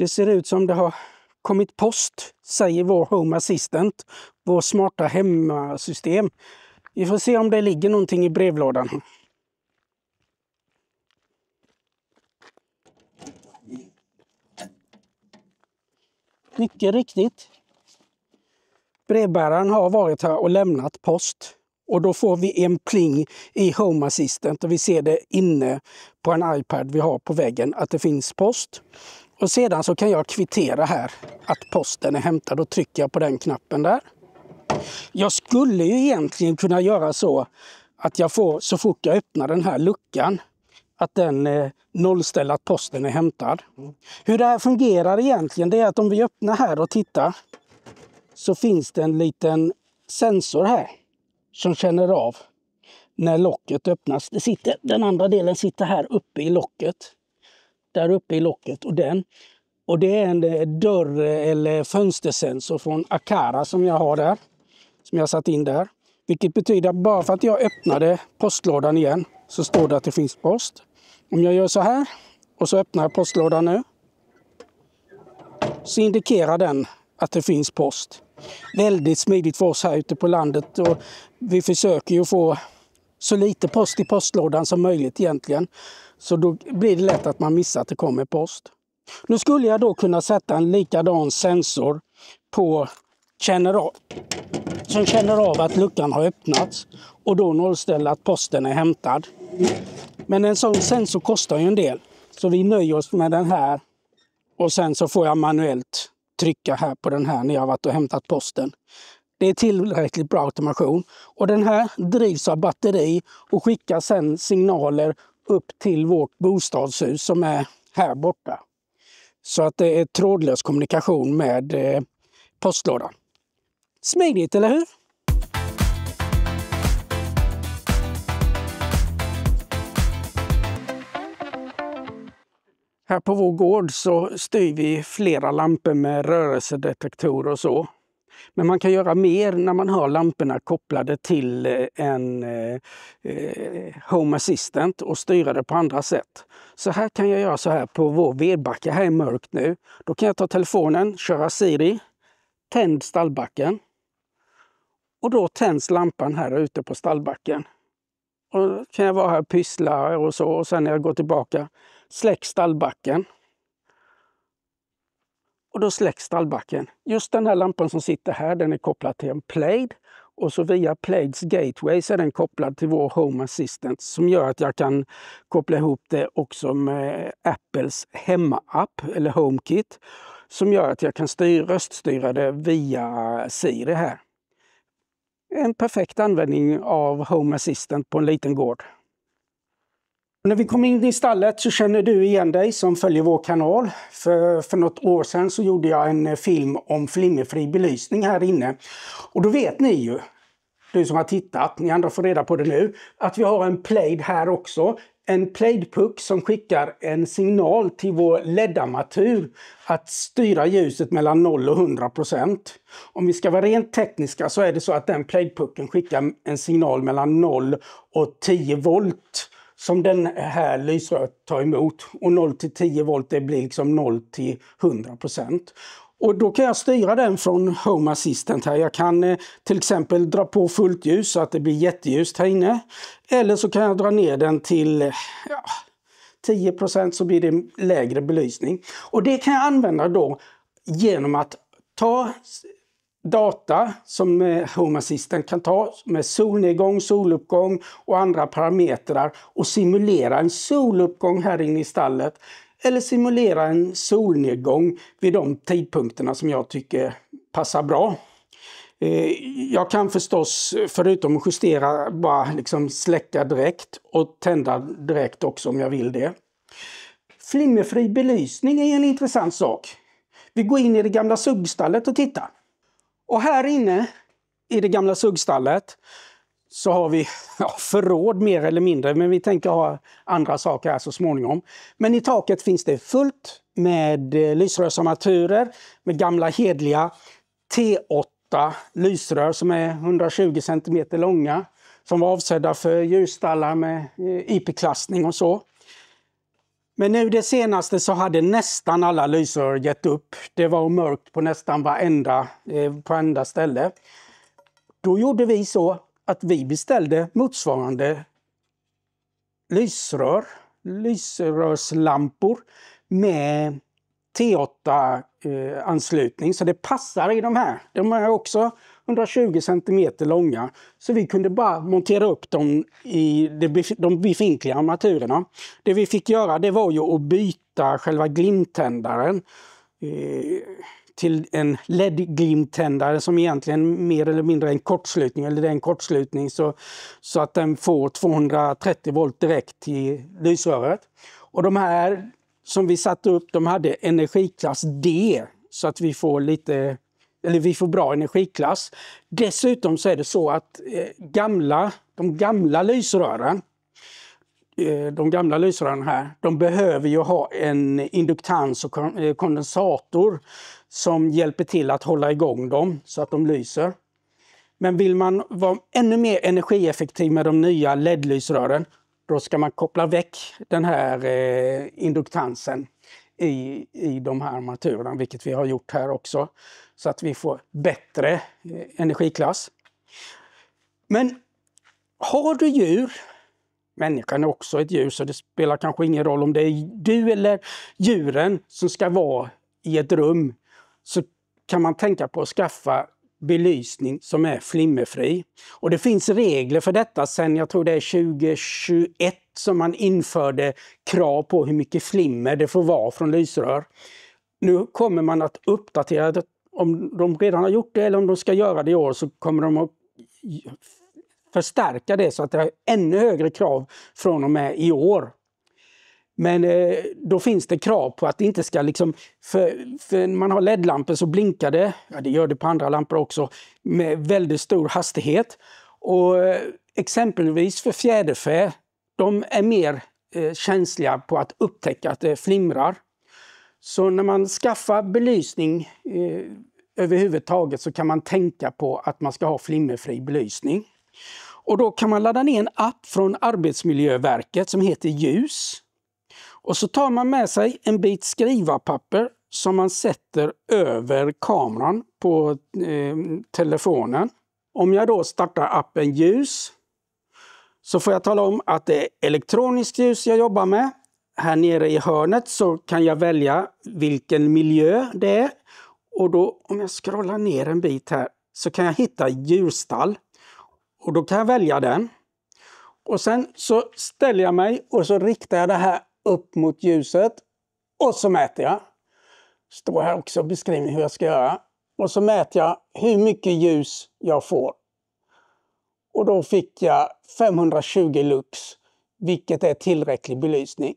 Det ser ut som det har kommit post, säger vår Home Assistant, vår smarta hemmasystem. Vi får se om det ligger någonting i brevlådan. Mycket riktigt. Brevbäraren har varit här och lämnat post. Och då får vi en pling i Home Assistant och vi ser det inne på en iPad vi har på väggen att det finns post. Och sedan så kan jag kvittera här att posten är hämtad. Då trycker jag på den knappen där. Jag skulle ju egentligen kunna göra så att jag får, så fort jag öppnar den här luckan, att den eh, nollställer att posten är hämtad. Hur det här fungerar egentligen, det är att om vi öppnar här och tittar så finns det en liten sensor här som känner av när locket öppnas. Det sitter, den andra delen sitter här uppe i locket där uppe i locket. Och, den, och det är en eh, dörr eh, eller fönstersensor från Akara som jag har där. Som jag satt in där. Vilket betyder att bara för att jag öppnade postlådan igen så står det att det finns post. Om jag gör så här och så öppnar jag postlådan nu. Så indikerar den att det finns post. Väldigt smidigt för oss här ute på landet och vi försöker ju få så lite post i postlådan som möjligt egentligen. Så då blir det lätt att man missar att det kommer post. Nu skulle jag då kunna sätta en likadan sensor på känner av, som känner av att luckan har öppnats och då nollställa att posten är hämtad. Men en sån sensor kostar ju en del, så vi nöjer oss med den här. Och sen så får jag manuellt trycka här på den här när jag varit och hämtat posten. Det är tillräckligt bra automation. Och den här drivs av batteri och skickar sedan signaler upp till vårt bostadshus som är här borta. Så att det är trådlös kommunikation med eh, postlådan. Smidigt, eller hur? Här på vår gård så styr vi flera lampor med rörelsedetektorer och så. Men man kan göra mer när man har lamporna kopplade till eh, en eh, eh, Home Assistant och styra det på andra sätt. Så här kan jag göra så här på vår vedbacke. Här är mörkt nu. Då kan jag ta telefonen, köra Siri, tänd stallbacken. Och då tänds lampan här ute på stallbacken. Och då kan jag vara här och pyssla och så och sen när jag går tillbaka släck stallbacken. Och då släcks stallbacken. Just den här lampan som sitter här den är kopplad till en Plaid och så via Plaids Gateway så är den kopplad till vår Home Assistant som gör att jag kan koppla ihop det också med Apples hemmaapp eller HomeKit som gör att jag kan styr, röststyra det via Siri här. En perfekt användning av Home Assistant på en liten gård. Och när vi kom in i stallet så känner du igen dig som följer vår kanal. För, för något år sedan så gjorde jag en eh, film om flimmerfri belysning här inne. Och då vet ni ju, du som har tittat, ni andra får reda på det nu, att vi har en plaid här också. En plaidpuck som skickar en signal till vår LED-armatur att styra ljuset mellan 0 och 100 procent. Om vi ska vara rent tekniska så är det så att den plaidpucken skickar en signal mellan 0 och 10 volt som den här lysröret tar emot. Och 0 till 10 volt det blir liksom 0 till 100 procent. Och då kan jag styra den från Home Assistant här. Jag kan eh, till exempel dra på fullt ljus så att det blir jätteljust här inne. Eller så kan jag dra ner den till eh, ja, 10 så blir det lägre belysning. Och det kan jag använda då genom att ta data som eh, Home Assistant kan ta med solnedgång, soluppgång och andra parametrar och simulera en soluppgång här inne i stallet eller simulera en solnedgång vid de tidpunkterna som jag tycker passar bra. Eh, jag kan förstås, förutom att justera, bara liksom släcka direkt och tända direkt också om jag vill det. Flimmerfri belysning är en intressant sak. Vi går in i det gamla suggstallet och tittar. Och här inne i det gamla suggstallet så har vi ja, förråd mer eller mindre, men vi tänker ha andra saker här så småningom. Men i taket finns det fullt med eh, lysrörsarmaturer, med gamla hedliga T8 lysrör som är 120 cm långa, som var avsedda för ljusstallar med eh, IP-klassning och så. Men nu det senaste så hade nästan alla lysrör gett upp. Det var mörkt på nästan varenda, eh, på enda ställe. Då gjorde vi så att vi beställde motsvarande lysrör, lysrörslampor med T8-anslutning, eh, så det passar i de här. De är också 120 centimeter långa. Så vi kunde bara montera upp dem i de befintliga armaturerna. Det vi fick göra det var ju att byta själva glimtändaren eh, till en LED-glimtändare som egentligen mer eller mindre är en kortslutning, eller det är en kortslutning så, så att den får 230 volt direkt till lysröret. Och de här som vi satte upp, de hade energiklass D så att vi får lite eller vi får bra energiklass. Dessutom så är det så att eh, gamla, de gamla lysrören, eh, de gamla lysrören här, de behöver ju ha en induktans och eh, kondensator som hjälper till att hålla igång dem så att de lyser. Men vill man vara ännu mer energieffektiv med de nya LED-lysrören, då ska man koppla väck den här induktansen i, i de här armaturerna, vilket vi har gjort här också, så att vi får bättre eh, energiklass. Men har du djur, människan är också ett djur så det spelar kanske ingen roll om det är du eller djuren som ska vara i ett rum, så kan man tänka på att skaffa belysning som är flimmerfri. Och det finns regler för detta sen, jag tror det är 2021 som man införde krav på hur mycket flimmer det får vara från lysrör. Nu kommer man att uppdatera det. Om de redan har gjort det eller om de ska göra det i år så kommer de att förstärka det så att det är ännu högre krav från och med i år men eh, då finns det krav på att det inte ska liksom... För, för när man har LED-lampor så blinkar det, ja, det gör det på andra lampor också, med väldigt stor hastighet. Och eh, exempelvis för fjäderfä, de är mer eh, känsliga på att upptäcka att det flimrar. Så när man skaffar belysning eh, överhuvudtaget så kan man tänka på att man ska ha flimmerfri belysning. Och då kan man ladda ner en app från Arbetsmiljöverket som heter Ljus. Och så tar man med sig en bit skrivarpapper som man sätter över kameran på eh, telefonen. Om jag då startar appen ljus så får jag tala om att det är elektroniskt ljus jag jobbar med. Här nere i hörnet så kan jag välja vilken miljö det är. Och då om jag scrollar ner en bit här så kan jag hitta djurstall. Och då kan jag välja den. Och sen så ställer jag mig och så riktar jag det här upp mot ljuset och så mäter jag. Står här också beskrivning hur jag ska göra. Och så mäter jag hur mycket ljus jag får. Och då fick jag 520 lux, vilket är tillräcklig belysning.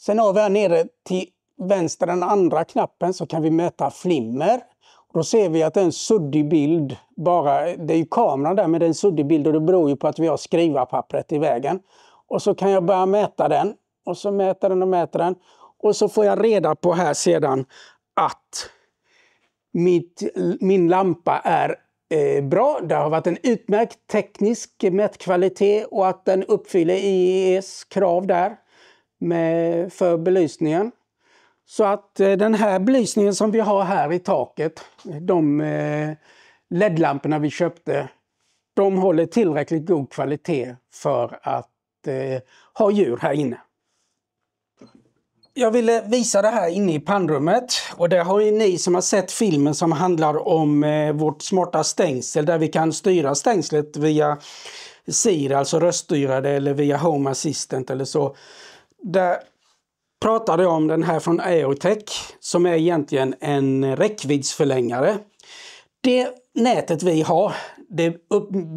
Sen har vi här nere till vänster den andra knappen så kan vi mäta flimmer. Då ser vi att det är en suddig bild. Bara, det är ju kameran där, men det är en suddig bild och det beror ju på att vi har skrivarpappret i vägen. Och så kan jag börja mäta den och så mäter den och mäter den. Och så får jag reda på här sedan att mitt, min lampa är eh, bra. Det har varit en utmärkt teknisk mätkvalitet och att den uppfyller IEEs krav där med, för belysningen. Så att eh, den här belysningen som vi har här i taket, de eh, LED-lamporna vi köpte, de håller tillräckligt god kvalitet för att eh, ha djur här inne. Jag ville visa det här inne i pannrummet och det har ju ni som har sett filmen som handlar om eh, vårt smarta stängsel där vi kan styra stängslet via Siri, alltså röststyrade eller via Home Assistant eller så. Där pratade jag om den här från Aerotech som är egentligen en räckviddsförlängare. Det nätet vi har det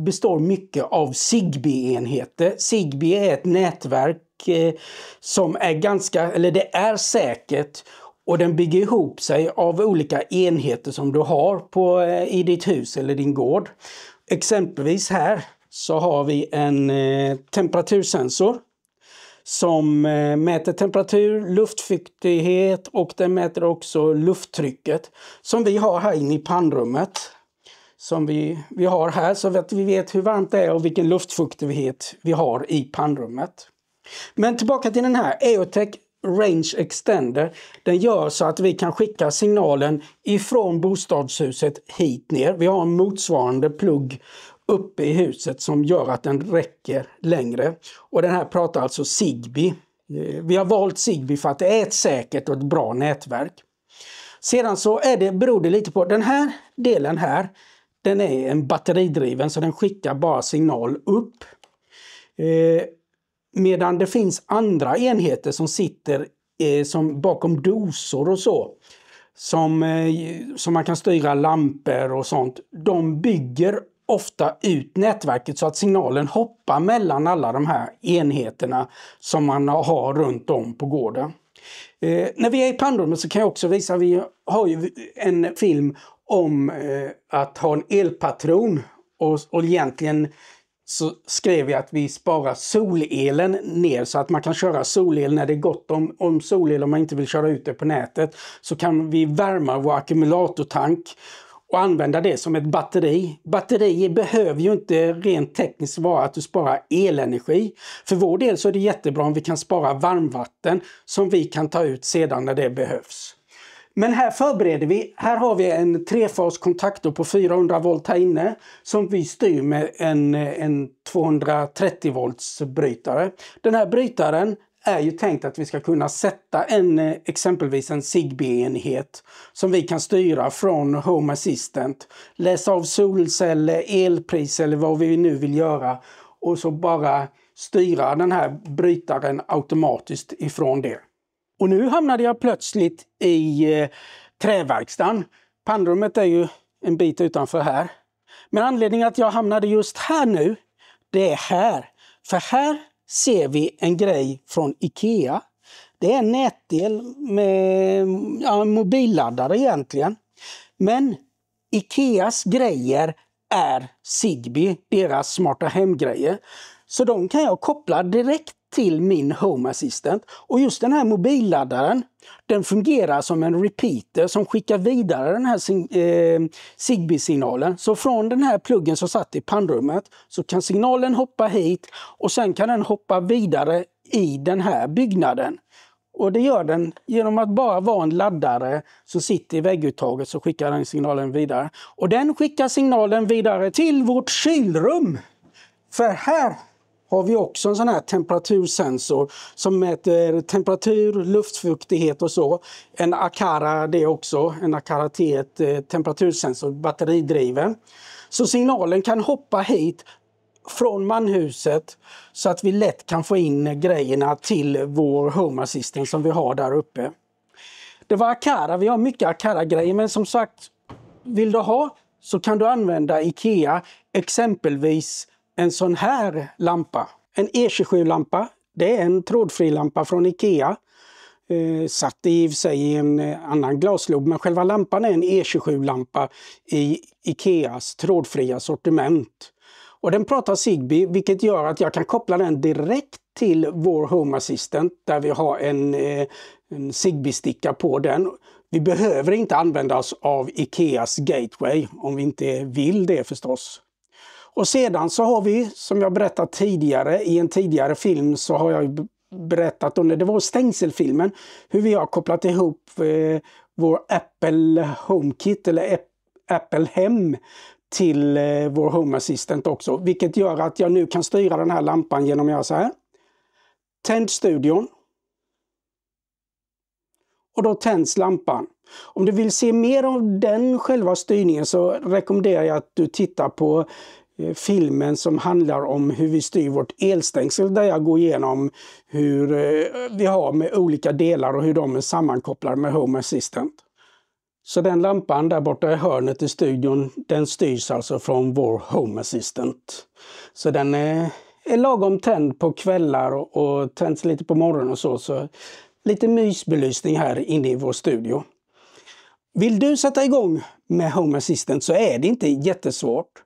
består mycket av Zigbee-enheter. Zigbee är ett nätverk Eh, som är ganska, eller det är säkert och den bygger ihop sig av olika enheter som du har på, eh, i ditt hus eller din gård. Exempelvis här så har vi en eh, temperatursensor som mäter temperatur, luftfuktighet och den mäter också lufttrycket som vi har här inne i pannrummet. Som vi, vi har här så att vi vet hur varmt det är och vilken luftfuktighet vi har i pannrummet. Men tillbaka till den här. EOTech Range Extender, den gör så att vi kan skicka signalen ifrån bostadshuset hit ner. Vi har en motsvarande plugg uppe i huset som gör att den räcker längre. Och den här pratar alltså Zigbee. Eh, vi har valt Zigbee för att det är ett säkert och ett bra nätverk. Sedan så är det, beror det lite på, den här delen här, den är en batteridriven så den skickar bara signal upp. Eh, Medan det finns andra enheter som sitter eh, som bakom dosor och så, som, eh, som man kan styra lampor och sånt. De bygger ofta ut nätverket så att signalen hoppar mellan alla de här enheterna som man har runt om på gården. Eh, när vi är i pannrummet så kan jag också visa, vi har ju en film om eh, att ha en elpatron och, och egentligen så skrev vi att vi sparar solelen ner så att man kan köra solel när det är gott om, om solel om man inte vill köra ut det på nätet. Så kan vi värma vår ackumulatortank och använda det som ett batteri. Batterier behöver ju inte rent tekniskt vara att du sparar elenergi. För vår del så är det jättebra om vi kan spara varmvatten som vi kan ta ut sedan när det behövs. Men här förbereder vi. Här har vi en trefaskontaktor på 400 volt här inne som vi styr med en, en 230 volts brytare. Den här brytaren är ju tänkt att vi ska kunna sätta en, eh, exempelvis en Zigbee-enhet som vi kan styra från Home Assistant, läsa av solceller, elpris eller vad vi nu vill göra och så bara styra den här brytaren automatiskt ifrån det. Och nu hamnade jag plötsligt i eh, träverkstan. Pannrummet är ju en bit utanför här. Men anledningen att jag hamnade just här nu, det är här. För här ser vi en grej från Ikea. Det är en nätdel med ja, en mobilladdare egentligen. Men Ikeas grejer är Zigbee, deras smarta hemgrejer. Så de kan jag koppla direkt till min Home Assistant. Och just den här mobilladdaren, den fungerar som en repeater som skickar vidare den här eh, Zigbee-signalen. Så från den här pluggen som satt i pannrummet så kan signalen hoppa hit och sen kan den hoppa vidare i den här byggnaden. Och det gör den genom att bara vara en laddare som sitter i vägguttaget så skickar den signalen vidare. Och den skickar signalen vidare till vårt kylrum. För här har vi också en sån här temperatursensor som mäter temperatur, luftfuktighet och så. En Akara det också, en Akara T1 eh, temperatursensor, batteridriven. Så signalen kan hoppa hit från manhuset så att vi lätt kan få in grejerna till vår Home Assistant som vi har där uppe. Det var Akara, vi har mycket Akara-grejer men som sagt, vill du ha så kan du använda IKEA exempelvis en sån här lampa. En E27-lampa. Det är en trådfri lampa från Ikea. Eh, satt i och för sig i en eh, annan glaslob, men själva lampan är en E27-lampa i Ikeas trådfria sortiment. Och den pratar Zigbee, vilket gör att jag kan koppla den direkt till vår Home Assistant där vi har en, eh, en Zigbee-sticka på den. Vi behöver inte använda oss av Ikeas Gateway om vi inte vill det förstås. Och sedan så har vi, som jag berättat tidigare, i en tidigare film så har jag berättat under, det, var stängselfilmen, hur vi har kopplat ihop eh, vår Apple HomeKit eller Apple Hem till eh, vår Home Assistant också, vilket gör att jag nu kan styra den här lampan genom att göra så här. Tänd studion. Och då tänds lampan. Om du vill se mer av den själva styrningen så rekommenderar jag att du tittar på Eh, filmen som handlar om hur vi styr vårt elstängsel där jag går igenom hur eh, vi har med olika delar och hur de är sammankopplade med Home Assistant. Så den lampan där borta i hörnet i studion, den styrs alltså från vår Home Assistant. Så den är, är lagom tänd på kvällar och, och tänds lite på morgonen och så. så lite mysbelysning här inne i vår studio. Vill du sätta igång med Home Assistant så är det inte jättesvårt.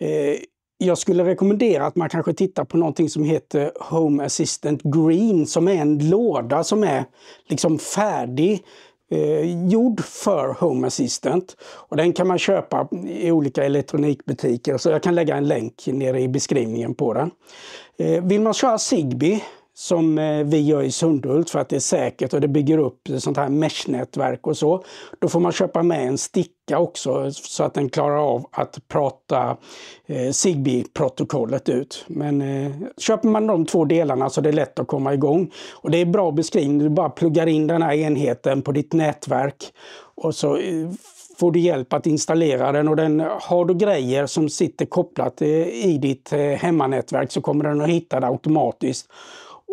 Eh, jag skulle rekommendera att man kanske tittar på någonting som heter Home Assistant Green som är en låda som är liksom färdig eh, gjord för Home Assistant. Och den kan man köpa i olika elektronikbutiker, så jag kan lägga en länk nere i beskrivningen på den. Eh, vill man köra Zigbee som eh, vi gör i Sundhult för att det är säkert och det bygger upp sånt här mesh-nätverk och så. Då får man köpa med en sticka också så att den klarar av att prata eh, Zigbee-protokollet ut. Men eh, köper man de två delarna så det är lätt att komma igång. Och det är bra beskrivning, du bara pluggar in den här enheten på ditt nätverk och så får du hjälp att installera den och den, har du grejer som sitter kopplat i ditt hemmanätverk så kommer den att hitta det automatiskt.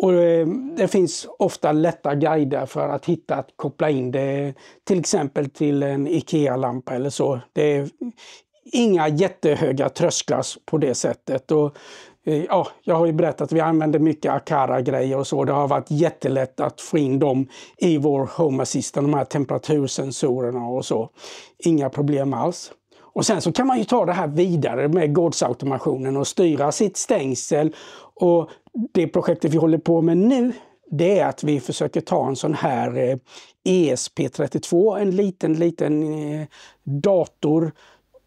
Och eh, det finns ofta lätta guider för att hitta att koppla in det till exempel till en IKEA-lampa eller så. Det är inga jättehöga trösklar på det sättet. Och, eh, ja, jag har ju berättat att vi använder mycket Akara-grejer och så. Det har varit jättelätt att få in dem i vår Home Assistant, de här temperatursensorerna och så. Inga problem alls. Och sen så kan man ju ta det här vidare med gårdsautomationen och styra sitt stängsel. Och det projektet vi håller på med nu, det är att vi försöker ta en sån här ESP32, eh, e en liten, liten eh, dator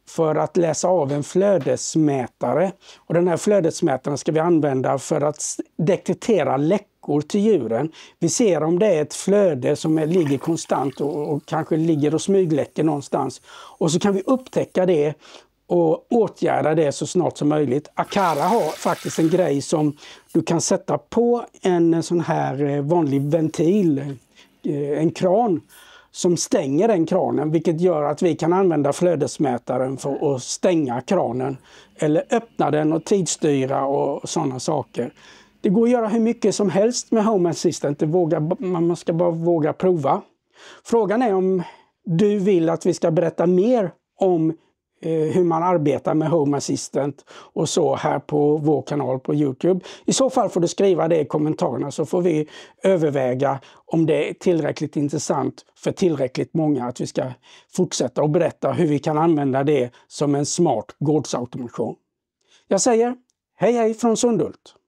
för att läsa av en flödesmätare. Och den här flödesmätaren ska vi använda för att detektera läckor läckor till djuren. Vi ser om det är ett flöde som är, ligger konstant och, och kanske ligger och smygläcker någonstans. Och så kan vi upptäcka det och åtgärda det så snart som möjligt. Akara har faktiskt en grej som du kan sätta på en sån här eh, vanlig ventil, eh, en kran, som stänger den kranen vilket gör att vi kan använda flödesmätaren för att stänga kranen eller öppna den och tidsstyra och sådana saker. Det går att göra hur mycket som helst med Home Assistant. man ska bara våga prova. Frågan är om du vill att vi ska berätta mer om eh, hur man arbetar med Home Assistant och så här på vår kanal på Youtube. I så fall får du skriva det i kommentarerna så får vi överväga om det är tillräckligt intressant för tillräckligt många att vi ska fortsätta att berätta hur vi kan använda det som en smart gårdsautomation. Jag säger hej hej från Sundhult!